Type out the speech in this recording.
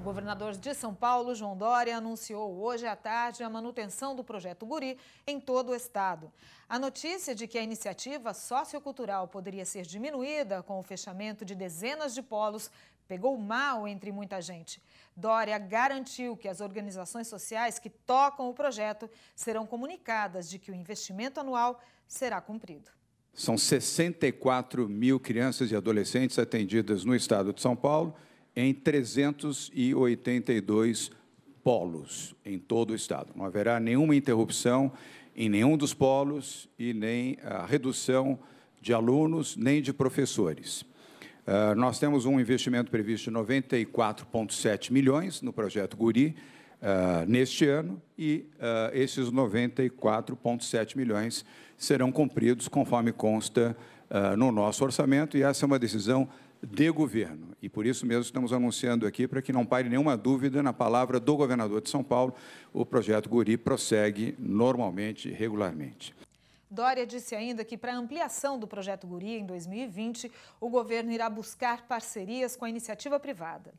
O governador de São Paulo, João Dória, anunciou hoje à tarde a manutenção do projeto Guri em todo o estado. A notícia de que a iniciativa sociocultural poderia ser diminuída com o fechamento de dezenas de polos pegou mal entre muita gente. Dória garantiu que as organizações sociais que tocam o projeto serão comunicadas de que o investimento anual será cumprido. São 64 mil crianças e adolescentes atendidas no estado de São Paulo em 382 polos em todo o Estado. Não haverá nenhuma interrupção em nenhum dos polos e nem a redução de alunos nem de professores. Ah, nós temos um investimento previsto de 94,7 milhões no projeto Guri ah, neste ano e ah, esses 94,7 milhões serão cumpridos conforme consta no nosso orçamento e essa é uma decisão de governo. E por isso mesmo estamos anunciando aqui, para que não pare nenhuma dúvida na palavra do governador de São Paulo, o projeto Guri prossegue normalmente, regularmente. Dória disse ainda que, para a ampliação do projeto Guri em 2020, o governo irá buscar parcerias com a iniciativa privada.